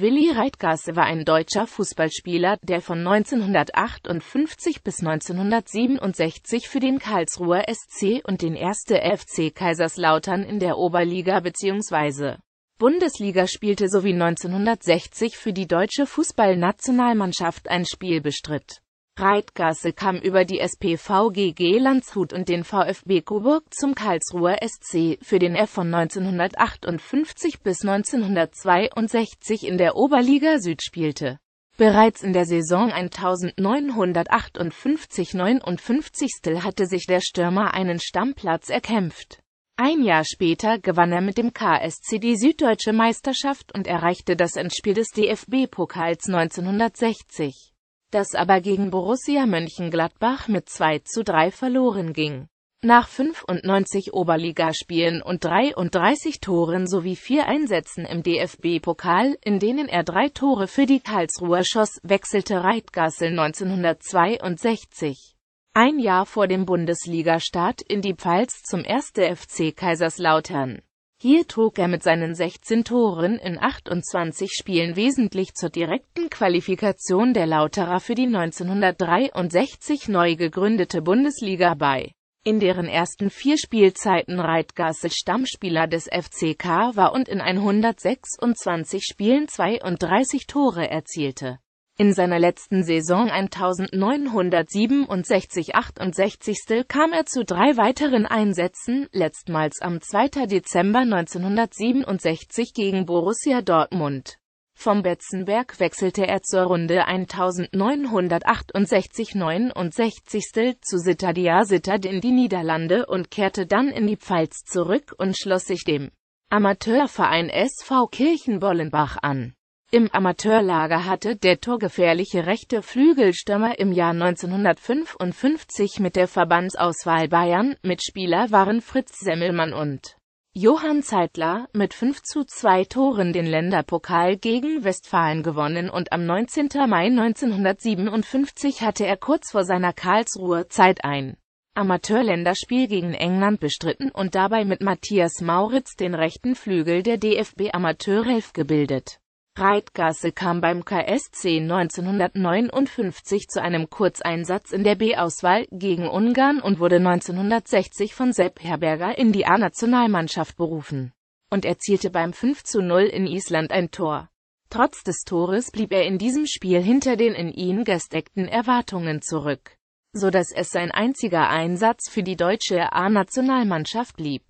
Willi Reitgasse war ein deutscher Fußballspieler, der von 1958 bis 1967 für den Karlsruher SC und den 1. FC Kaiserslautern in der Oberliga bzw. Bundesliga spielte sowie 1960 für die deutsche Fußballnationalmannschaft ein Spiel bestritt Reitgasse kam über die SPVGG Landshut und den VfB Coburg zum Karlsruher SC, für den er von 1958 bis 1962 in der Oberliga Süd spielte. Bereits in der Saison 1958-59 hatte sich der Stürmer einen Stammplatz erkämpft. Ein Jahr später gewann er mit dem KSC die süddeutsche Meisterschaft und erreichte das Endspiel des DFB-Pokals 1960 das aber gegen Borussia Mönchengladbach mit 2 zu 3 verloren ging. Nach 95 Oberligaspielen und 33 Toren sowie vier Einsätzen im DFB-Pokal, in denen er drei Tore für die Karlsruher schoss, wechselte Reitgassel 1962 ein Jahr vor dem Bundesligastart in die Pfalz zum 1. FC Kaiserslautern. Hier trug er mit seinen 16 Toren in 28 Spielen wesentlich zur direkten Qualifikation der Lauterer für die 1963 neu gegründete Bundesliga bei. In deren ersten vier Spielzeiten Reitgasse Stammspieler des FCK war und in 126 Spielen 32 Tore erzielte in seiner letzten Saison 1967-68 kam er zu drei weiteren Einsätzen, letztmals am 2. Dezember 1967 gegen Borussia Dortmund. Vom Betzenberg wechselte er zur Runde 1968-69 zu Citadea Sittard in die Niederlande und kehrte dann in die Pfalz zurück und schloss sich dem Amateurverein SV Kirchenbollenbach an. Im Amateurlager hatte der torgefährliche rechte Flügelstürmer im Jahr 1955 mit der Verbandsauswahl Bayern, Mitspieler waren Fritz Semmelmann und Johann Zeitler, mit 5 zu 2 Toren den Länderpokal gegen Westfalen gewonnen und am 19. Mai 1957 hatte er kurz vor seiner Karlsruhe Zeit ein Amateurländerspiel gegen England bestritten und dabei mit Matthias Mauritz den rechten Flügel der DFB Amateurelf gebildet Reitgasse kam beim KSC 1959 zu einem Kurzeinsatz in der B-Auswahl gegen Ungarn und wurde 1960 von Sepp Herberger in die A-Nationalmannschaft berufen und erzielte beim 5 zu 0 in Island ein Tor. Trotz des Tores blieb er in diesem Spiel hinter den in ihn gesteckten Erwartungen zurück, so dass es sein einziger Einsatz für die deutsche A-Nationalmannschaft blieb.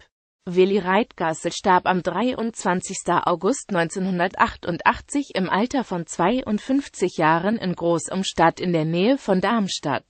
Willi Reitgassel starb am 23. August 1988 im Alter von 52 Jahren in Großumstadt in der Nähe von Darmstadt